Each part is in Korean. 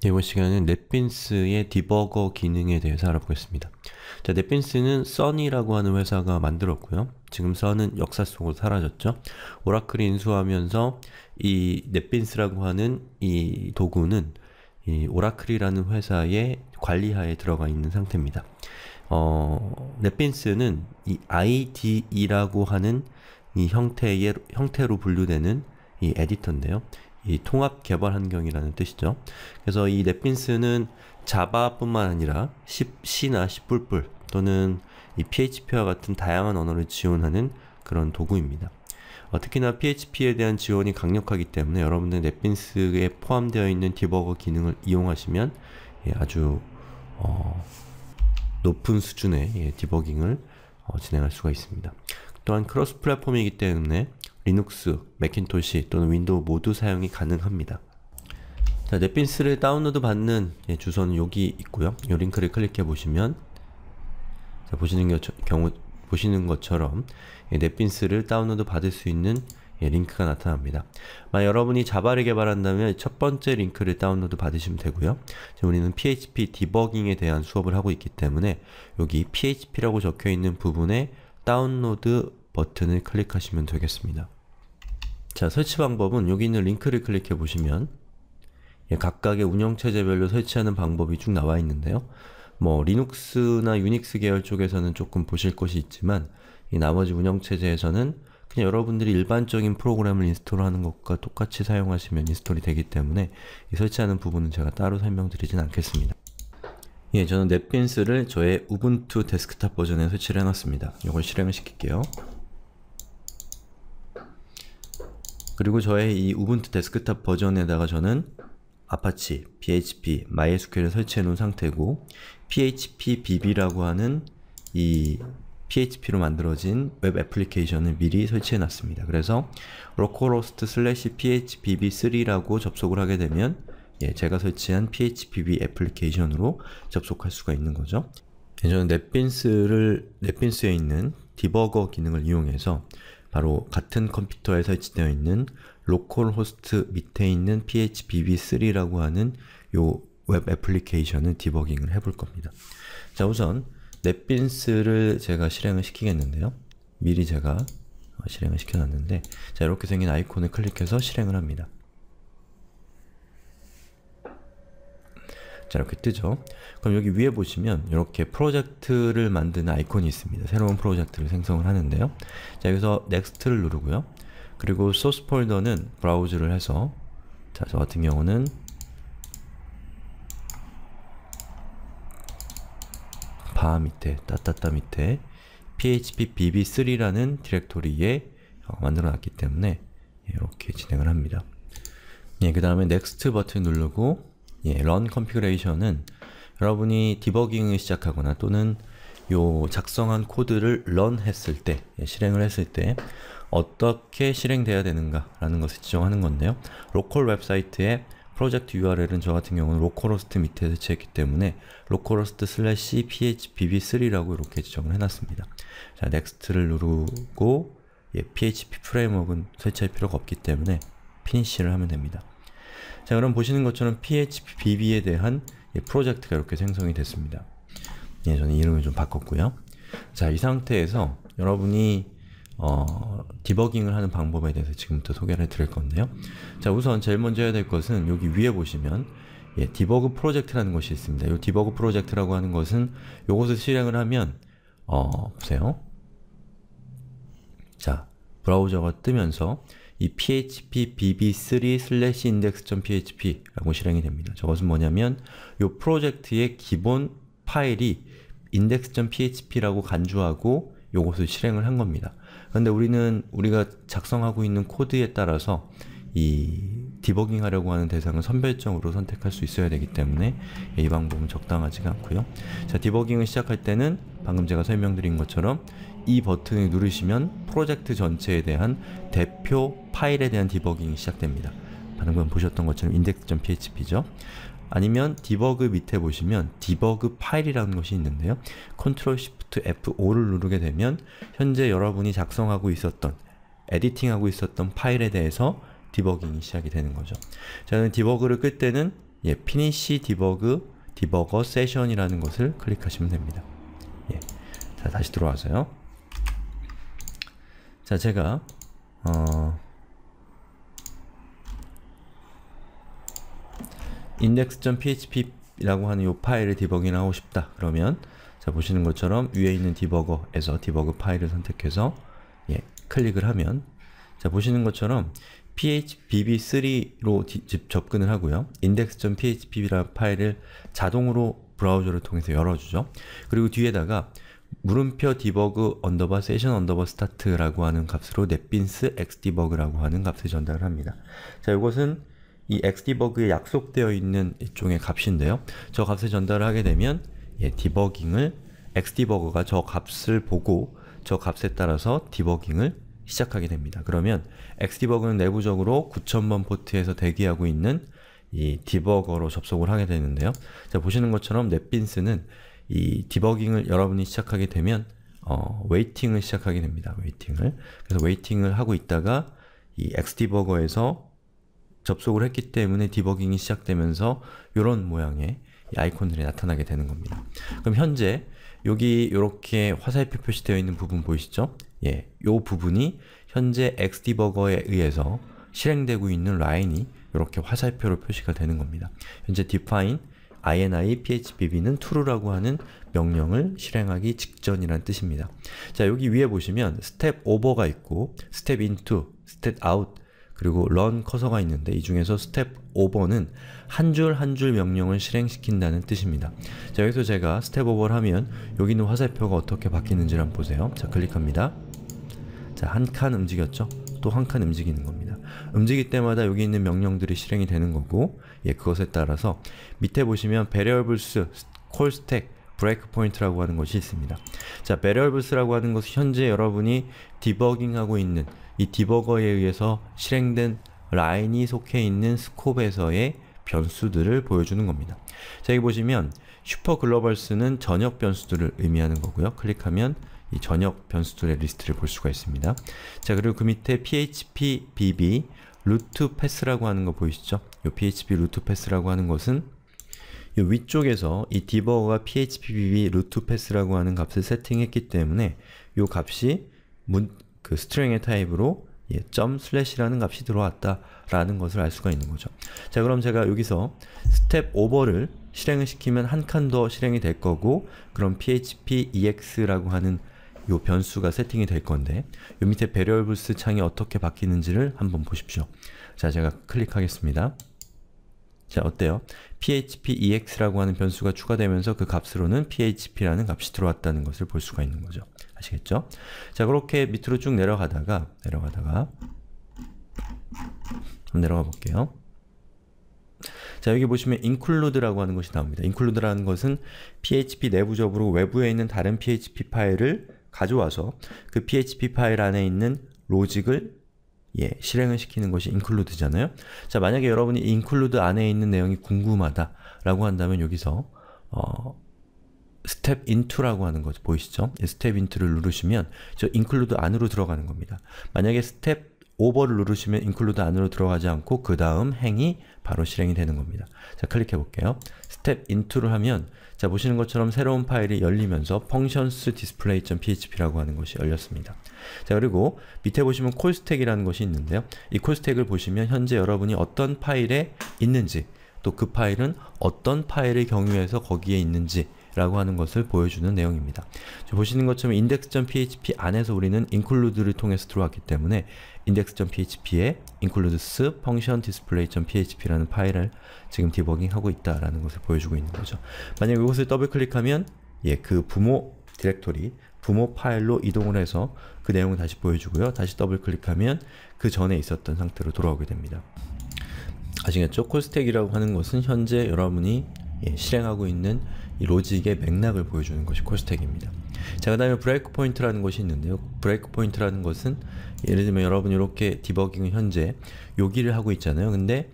네, 이번 시간는 넷빈스의 디버거 기능에 대해서 알아보겠습니다. 자, 넷빈스는 선이라고 하는 회사가 만들었고요. 지금 선은 역사 속으로 사라졌죠. 오라클이 인수하면서 이 넷빈스라고 하는 이 도구는 이 오라클이라는 회사의 관리하에 들어가 있는 상태입니다. 어, 넷빈스는 이 IDE라고 하는 이 형태의, 형태로 분류되는 이 에디터인데요. 이 통합 개발 환경이라는 뜻이죠. 그래서 이 넷빈스는 자바뿐만 아니라 C나 C++ 또는 이 PHP와 같은 다양한 언어를 지원하는 그런 도구입니다. 어, 특히나 PHP에 대한 지원이 강력하기 때문에 여러분들 넷빈스에 포함되어 있는 디버거 기능을 이용하시면 예, 아주 어, 높은 수준의 예, 디버깅을 어, 진행할 수가 있습니다. 또한 크로스 플랫폼이기 때문에 리눅스, 맥킨토시 또는 윈도우 모두 사용이 가능합니다. 자, 넷빈스를 다운로드 받는 예, 주소는 여기 있고요. 이 링크를 클릭해 보시면 자, 보시는 겨, 경우 보시는 것처럼 예, 넷빈스를 다운로드 받을 수 있는 예, 링크가 나타납니다. 만약 여러분이 자바를 개발한다면 첫 번째 링크를 다운로드 받으시면 되고요. 지금 우리는 PHP 디버깅에 대한 수업을 하고 있기 때문에 여기 PHP라고 적혀 있는 부분에 다운로드 버튼을 클릭하시면 되겠습니다. 자, 설치 방법은 여기 있는 링크를 클릭해 보시면 예, 각각의 운영체제별로 설치하는 방법이 쭉 나와 있는데요. 뭐 리눅스나 유닉스 계열 쪽에서는 조금 보실 것이 있지만 이 나머지 운영체제에서는 그냥 여러분들이 일반적인 프로그램을 인스톨하는 것과 똑같이 사용하시면 인스톨이 되기 때문에 이 설치하는 부분은 제가 따로 설명드리진 않겠습니다. 예, 저는 넷빈스를 저의 우분투 데스크탑 버전에 설치를 해놨습니다. 이걸 실행을 시킬게요. 그리고 저의 이 우분투 데스크탑 버전에다가 저는 아파치, PHP, MySQL을 설치해 놓은 상태고 PHP BB라고 하는 이 PHP로 만들어진 웹 애플리케이션을 미리 설치해 놨습니다. 그래서 localhost slash phpb3라고 접속을 하게 되면 예, 제가 설치한 phpb 애플리케이션으로 접속할 수가 있는 거죠. 예, 저는 넷빈스를 넷빈스에 있는 디버거 기능을 이용해서 바로 같은 컴퓨터에 설치되어 있는 로컬 호스트 밑에 있는 phbb3라고 하는 요 웹 애플리케이션을 디버깅을 해볼 겁니다. 자 우선 넷빈스를 제가 실행을 시키겠는데요. 미리 제가 실행을 시켜놨는데 자 이렇게 생긴 아이콘을 클릭해서 실행을 합니다. 자 이렇게 뜨죠. 그럼 여기 위에 보시면 이렇게 프로젝트를 만드는 아이콘이 있습니다. 새로운 프로젝트를 생성을 하는데요. 자 여기서 next를 누르고요. 그리고 소스 폴더는 브라우즈를 해서 자저 같은 경우는 바 밑에 따따따 밑에 php bb3라는 디렉토리에 어, 만들어 놨기 때문에 이렇게 진행을 합니다. 예, 그 다음에 Next 버튼 누르고 예, run configuration은 여러분이 디버깅을 시작하거나 또는 요 작성한 코드를 run 했을 때, 예, 실행을 했을 때 어떻게 실행돼야 되는가 라는 것을 지정하는 건데요. 로컬 웹사이트에 프로젝트 URL은 저 같은 경우는 로컬호스트 밑에 설치했기 때문에 로컬호스트 슬래시 phpv3라고 이렇게 지정을 해놨습니다. 자, next를 누르고 예, php 프레임워크는 설치할 필요가 없기 때문에 피니쉬를 하면 됩니다. 자 그럼 보시는 것처럼 phpbb에 대한 예, 프로젝트가 이렇게 생성이 됐습니다. 예, 저는 이름을 좀 바꿨고요. 자, 이 상태에서 여러분이 어, 디버깅을 하는 방법에 대해서 지금부터 소개를 드릴 건데요. 자, 우선 제일 먼저 해야 될 것은 여기 위에 보시면 예, 디버그 프로젝트라는 것이 있습니다. 이 디버그 프로젝트라고 하는 것은 요것을 실행을 하면 어, 보세요. 자, 브라우저가 뜨면서 이 php bb3/index.php라고 실행이 됩니다. 저것은 뭐냐면 이 프로젝트의 기본 파일이 index.php라고 간주하고 요것을 실행을 한 겁니다. 그런데 우리는 우리가 작성하고 있는 코드에 따라서 이 디버깅 하려고 하는 대상을 선별적으로 선택할 수 있어야 되기 때문에 이 방법은 적당하지가 않고요. 자, 디버깅을 시작할 때는 방금 제가 설명드린 것처럼 이 버튼을 누르시면 프로젝트 전체에 대한 대표 파일에 대한 디버깅이 시작됩니다. 방금 보셨던 것처럼 index.php죠. 아니면 디버그 밑에 보시면 디버그 파일이라는 것이 있는데요. Ctrl Shift F5를 누르게 되면 현재 여러분이 작성하고 있었던 에디팅하고 있었던 파일에 대해서 디버깅이 시작이 되는 거죠. 저는 디버그를 끌 때는 예, finish 디버그 디버거 세션이라는 것을 클릭하시면 됩니다. 예. 자, 다시 들어와서요. 자 제가 어 index.php 라고 하는 이 파일을 디버깅 하고 싶다 그러면 자 보시는 것처럼 위에 있는 디버거에서 디버그 파일을 선택해서 예 클릭을 하면 자 보시는 것처럼 phpb3로 접근을 하고요 i n d e x p h p 라는 파일을 자동으로 브라우저를 통해서 열어주죠 그리고 뒤에다가 물음표 디버그 언더바 세션 언더바 스타트라고 하는 값으로 넷빈스 x d e b u g 라고 하는 값을 전달을 합니다. 자, 이것은 이 x d e b u g 에 약속되어 있는 일종의 값인데요. 저 값을 전달을 하게 되면 예, 디버깅을 x d e b u g 가저 값을 보고 저 값에 따라서 디버깅을 시작하게 됩니다. 그러면 x d e b u g 는 내부적으로 9000번 포트에서 대기하고 있는 이 디버거로 접속을 하게 되는데요. 자, 보시는 것처럼 넷빈스는 이 디버깅을 여러분이 시작하게 되면 어, 웨이팅을 시작하게 됩니다. 웨이팅을. 그래서 웨이팅을 하고 있다가 이 x d e b u 에서 접속을 했기 때문에 디버깅이 시작되면서 이런 모양의 아이콘들이 나타나게 되는 겁니다. 그럼 현재 여기 이렇게 화살표 표시되어 있는 부분 보이시죠? 예, 요 부분이 현재 x d e b u 에 의해서 실행되고 있는 라인이 이렇게 화살표로 표시가 되는 겁니다. 현재 define ini phpb는 true라고 하는 명령을 실행하기 직전이란 뜻입니다. 자, 여기 위에 보시면 step over가 있고 step into, step out, 그리고 run 커서가 있는데 이 중에서 step over는 한 줄 한 줄 명령을 실행시킨다는 뜻입니다. 자, 여기서 제가 step over를 하면 여기 있는 화살표가 어떻게 바뀌는지를 한번 보세요. 자, 클릭합니다. 자, 한 칸 움직였죠? 또한칸 움직이는 겁니다. 움직일 때마다 여기 있는 명령들이 실행이 되는 거고 예, 그것에 따라서 밑에 보시면 variables, call stack, 브레이크 포인트라고 하는 것이 있습니다. 자, variables라고 하는 것은 현재 여러분이 디버깅하고 있는 이 디버거에 의해서 실행된 라인이 속해 있는 스콥에서의 변수들을 보여주는 겁니다. 자, 여기 보시면 슈퍼 글로벌스는 전역 변수들을 의미하는 거고요. 클릭하면 이 전역 변수들의 리스트를 볼 수가 있습니다. 자, 그리고 그 밑에 php bb 루트 패스라고 하는 거 보이시죠? 이 php 루트 패스라고 하는 것은 이 위쪽에서 이 디버거가 php bb 루트 패스라고 하는 값을 세팅했기 때문에 이 값이 문, 그 스트링의 타입으로 예, 점 슬래시라는 값이 들어왔다라는 것을 알 수가 있는 거죠. 자, 그럼 제가 여기서 스텝 오버를 실행을 시키면 한 칸 더 실행이 될 거고 그럼 php ex라고 하는 요 변수가 세팅이 될 건데 요 밑에 variables 창이 어떻게 바뀌는지를 한번 보십시오. 자, 제가 클릭하겠습니다. 자, 어때요? php ex라고 하는 변수가 추가되면서 그 값으로는 php라는 값이 들어왔다는 것을 볼 수가 있는 거죠. 아시겠죠? 자, 그렇게 밑으로 쭉 내려가다가 내려가다가 한번 내려가 볼게요. 자, 여기 보시면 include라고 하는 것이 나옵니다. include라는 것은 PHP 내부적으로 외부에 있는 다른 PHP 파일을 가져와서 그 PHP 파일 안에 있는 로직을 예, 실행을 시키는 것이 include잖아요. 자, 만약에 여러분이 include 안에 있는 내용이 궁금하다라고 한다면 여기서 어, step into라고 하는 거 보이시죠? 예, step into를 누르시면 저 include 안으로 들어가는 겁니다. 만약에 step 오버를 누르시면 인클루드 안으로 들어가지 않고 그 다음 행이 바로 실행이 되는 겁니다. 자, 클릭해 볼게요. 스텝 인투를 하면 자, 보시는 것처럼 새로운 파일이 열리면서 functionsdisplay.php라고 하는 것이 열렸습니다. 자, 그리고 밑에 보시면 콜스택이라는 것이 있는데요. 이 콜스택을 보시면 현재 여러분이 어떤 파일에 있는지 또 그 파일은 어떤 파일을 경유해서 거기에 있는지 라고 하는 것을 보여주는 내용입니다. 보시는 것처럼 index.php 안에서 우리는 include를 통해서 들어왔기 때문에 index.php에 includes function display.php라는 파일을 지금 디버깅하고 있다라는 것을 보여주고 있는 거죠. 만약 이것을 더블클릭하면 예, 그 부모 디렉토리, 부모 파일로 이동을 해서 그 내용을 다시 보여주고요. 다시 더블클릭하면 그 전에 있었던 상태로 돌아오게 됩니다. 아시겠죠? 콜스택이라고 하는 것은 현재 여러분이 예, 실행하고 있는 이 로직의 맥락을 보여주는 것이 코스텍입니다. 자, 그 다음에 브레이크 포인트라는 것이 있는데요. 브레이크 포인트라는 것은 예를 들면 여러분 이렇게 디버깅을 현재 요기를 하고 있잖아요. 근데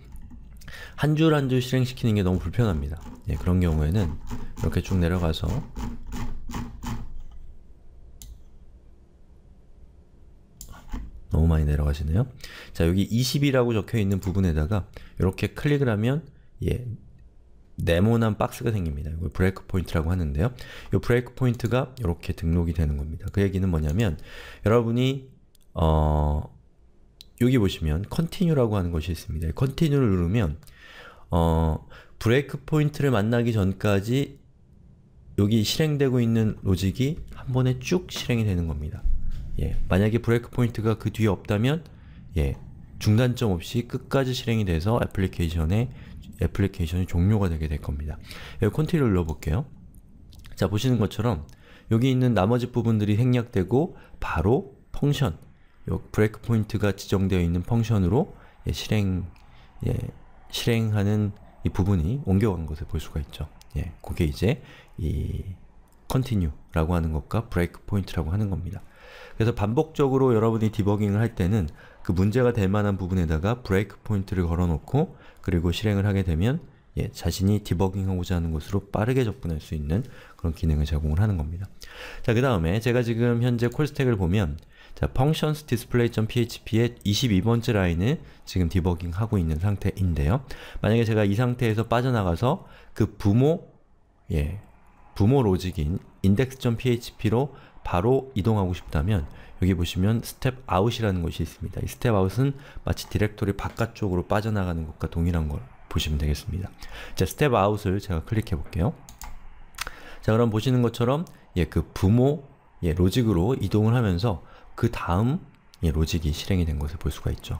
한 줄 한 줄 실행시키는 게 너무 불편합니다. 예, 그런 경우에는 이렇게 쭉 내려가서 너무 많이 내려가시네요. 자, 여기 20이라고 적혀있는 부분에다가 이렇게 클릭을 하면 예, 네모난 박스가 생깁니다. 이걸 브레이크 포인트라고 하는데요. 이 브레이크 포인트가 이렇게 등록이 되는 겁니다. 그 얘기는 뭐냐면 여러분이 어 여기 보시면 컨티뉴라고 하는 것이 있습니다. 컨티뉴를 누르면 어 브레이크 포인트를 만나기 전까지 여기 실행되고 있는 로직이 한 번에 쭉 실행이 되는 겁니다. 예, 만약에 브레이크 포인트가 그 뒤에 없다면 예, 중단점 없이 끝까지 실행이 돼서 애플리케이션의 애플리케이션이 종료가 되게 될 겁니다. 여기 컨티를 눌러볼게요. 자 보시는 것처럼 여기 있는 나머지 부분들이 생략되고 바로 펑션 요 브레이크 포인트가 지정되어 있는 펑션으로 예, 실행 예, 실행하는 이 부분이 옮겨간 것을 볼 수가 있죠. 예, 그게 이제 이 continue라고 하는 것과 break p o 라고 하는 겁니다. 그래서 반복적으로 여러분이 디버깅을 할 때는 그 문제가 될 만한 부분에다가 브레이크 포인트를 걸어놓고 그리고 실행을 하게 되면 예, 자신이 디버깅하고자 하는 것으로 빠르게 접근할 수 있는 그런 기능을 제공을 하는 겁니다. 자, 그 다음에 제가 지금 현재 콜 스택을 보면 자, functions display.php의 22번째 라인을 지금 디버깅하고 있는 상태인데요. 만약에 제가 이 상태에서 빠져나가서 그 부모 예, 부모 로직인 index.php로 바로 이동하고 싶다면 여기 보시면 스텝 아웃이라는 것이 있습니다. 이 스텝 아웃은 마치 디렉토리 바깥쪽으로 빠져나가는 것과 동일한 걸 보시면 되겠습니다. 자, 스텝 아웃을 제가 클릭해 볼게요. 자, 그럼 보시는 것처럼 예, 그 부모 예, 로직으로 이동을 하면서 그 다음 예, 로직이 실행이 된 것을 볼 수가 있죠.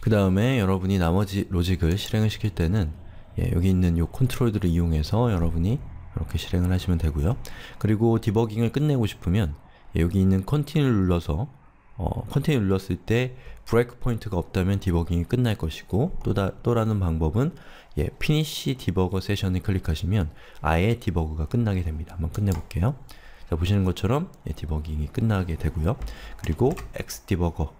그 다음에 여러분이 나머지 로직을 실행을 시킬 때는 예, 여기 있는 이 컨트롤들을 이용해서 여러분이 이렇게 실행을 하시면 되고요. 그리고 디버깅을 끝내고 싶으면 여기 있는 컨티뉴 눌러서 어, 컨티뉴 눌렀을 때 브레이크 포인트가 없다면 디버깅이 끝날 것이고 또다, 또라는 방법은 예, 피니시 디버거 세션을 클릭하시면 아예 디버그가 끝나게 됩니다. 한번 끝내볼게요. 자, 보시는 것처럼 예, 디버깅이 끝나게 되고요. 그리고 x디버거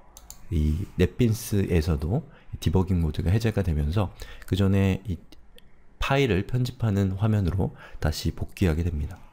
이 넷빈스에서도 디버깅 모드가 해제가 되면서 그 전에 이 파일을 편집하는 화면으로 다시 복귀하게 됩니다.